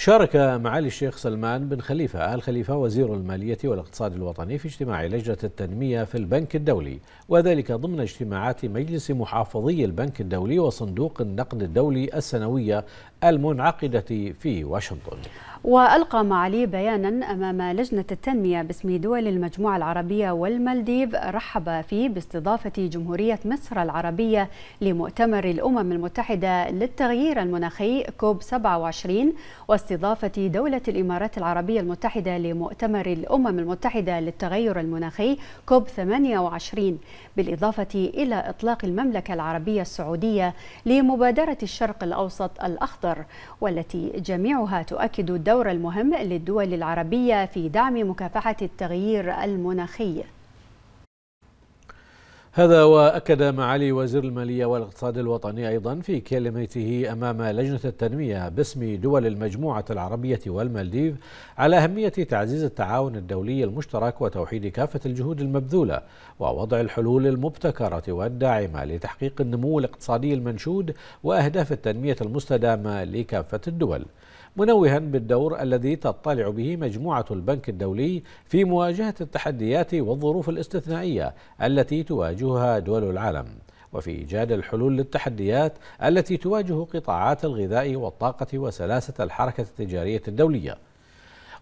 شارك معالي الشيخ سلمان بن خليفة آل خليفة وزير المالية والاقتصاد الوطني في اجتماع لجنة التنمية في البنك الدولي وذلك ضمن اجتماعات مجلس محافظي البنك الدولي وصندوق النقد الدولي السنوية المنعقدة في واشنطن وألقى معالي بيانا أمام لجنة التنمية باسم دول المجموعة العربية والمالديف رحب فيه باستضافة جمهورية مصر العربية لمؤتمر الأمم المتحدة للتغيير المناخي كوب 27 واستضافة دولة الإمارات العربية المتحدة لمؤتمر الأمم المتحدة للتغير المناخي كوب 28 بالإضافة إلى إطلاق المملكة العربية السعودية لمبادرة الشرق الأوسط الأخضر والتي جميعها تؤكد الدور المهم للدول العربية في دعم مكافحة التغيير المناخي هذا وأكد معالي وزير المالية والاقتصاد الوطني أيضا في كلمته أمام لجنة التنمية باسم دول المجموعة العربية والمالديف على أهمية تعزيز التعاون الدولي المشترك وتوحيد كافة الجهود المبذولة ووضع الحلول المبتكرة والداعمة لتحقيق النمو الاقتصادي المنشود وأهداف التنمية المستدامة لكافة الدول منوها بالدور الذي تطلع به مجموعة البنك الدولي في مواجهة التحديات والظروف الاستثنائية التي تواجه تواجهها دول العالم وفي إيجاد الحلول للتحديات التي تواجه قطاعات الغذاء والطاقة وسلاسة الحركة التجارية الدولية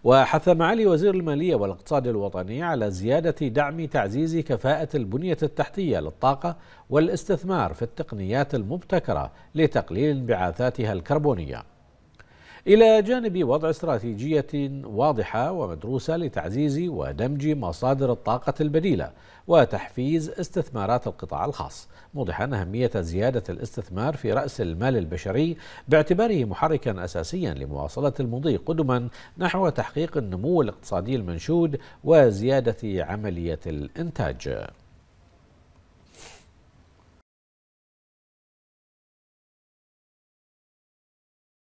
وحث معالي وزير المالية والاقتصاد الوطني على زيادة دعم تعزيز كفاءة البنية التحتية للطاقة والاستثمار في التقنيات المبتكرة لتقليل انبعاثاتها الكربونية إلى جانب وضع استراتيجية واضحة ومدروسة لتعزيز ودمج مصادر الطاقة البديلة وتحفيز استثمارات القطاع الخاص موضحا أهمية زيادة الاستثمار في رأس المال البشري باعتباره محركا أساسيا لمواصلة المضي قدما نحو تحقيق النمو الاقتصادي المنشود وزيادة عملية الإنتاج